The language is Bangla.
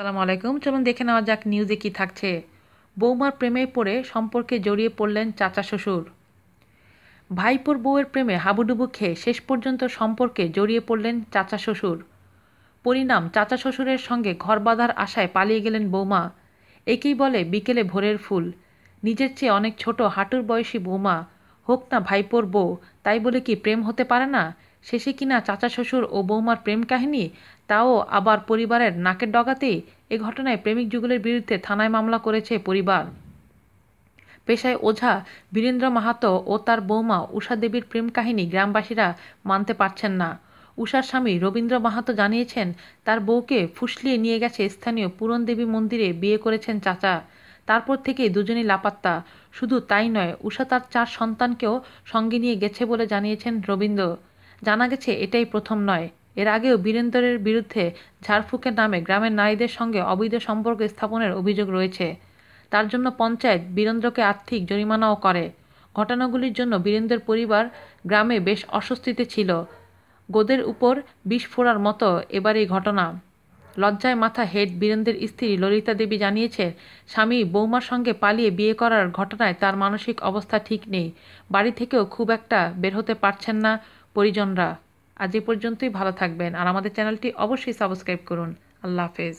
সালাম আলাইকুম চলুন দেখে নেওয়া যাক নিউজে কি থাকছে বৌমার প্রেমে পড়ে সম্পর্কে জড়িয়ে পড়লেন চাচা শ্বশুর ভাইপোর বউয়ের প্রেমে হাবুডুবু খেয়ে শেষ পর্যন্ত সম্পর্কে জড়িয়ে পড়লেন চাচা শ্বশুর পরিণাম চাচা শ্বশুরের সঙ্গে ঘর বাঁধার আশায় পালিয়ে গেলেন বৌমা একেই বলে বিকেলে ভোরের ফুল নিজের চেয়ে অনেক ছোট হাঁটুর বয়সী বৌমা হোক না ভাইপোর বউ তাই বলে কি প্রেম হতে পারে না শেষে কিনা চাচা শ্বশুর ও বৌমার প্রেম কাহিনী তাও আবার পরিবারের নাকের ডগাতেই এ ঘটনায় প্রেমিক যুগলের বিরুদ্ধে থানায় মামলা করেছে পরিবার পেশায় ওঝা বীরেন্দ্র মাহাতো ও তার বৌমা উষা দেবীর প্রেম কাহিনী গ্রামবাসীরা মানতে পারছেন না উষার স্বামী রবীন্দ্র মাহাতো জানিয়েছেন তার বউকে ফুসলিয়ে নিয়ে গেছে স্থানীয় দেবী মন্দিরে বিয়ে করেছেন চাচা তারপর থেকে দুজনেই লাপাত্তা শুধু তাই নয় উষা তার চার সন্তানকেও সঙ্গে নিয়ে গেছে বলে জানিয়েছেন রবীন্দ্র জানা গেছে এটাই প্রথম নয় এর আগেও বীরেন্দরের বিরুদ্ধে ঝাড়ফুঁকের নামে গ্রামের নারীদের সঙ্গে অবৈধ সম্পর্ক স্থাপনের অভিযোগ রয়েছে তার জন্য পঞ্চায়েত বীরেন্দ্রকে আর্থিক জরিমানাও করে ঘটনাগুলির জন্য বীরেন্দ্রের পরিবার গ্রামে বেশ অস্বস্তিতে ছিল গোদের উপর বিষ ফোড়ার মতো এবার এই ঘটনা লজ্জায় মাথা হেড বীরেন্দ্রের স্ত্রী ললিতা দেবী জানিয়েছে স্বামী বৌমার সঙ্গে পালিয়ে বিয়ে করার ঘটনায় তার মানসিক অবস্থা ঠিক নেই বাড়ি থেকেও খুব একটা বের হতে পারছেন না পরিজনরা আজ এ পর্যন্তই ভালো থাকবেন আর আমাদের চ্যানেলটি অবশ্যই সাবস্ক্রাইব করুন আল্লাহ হাফেজ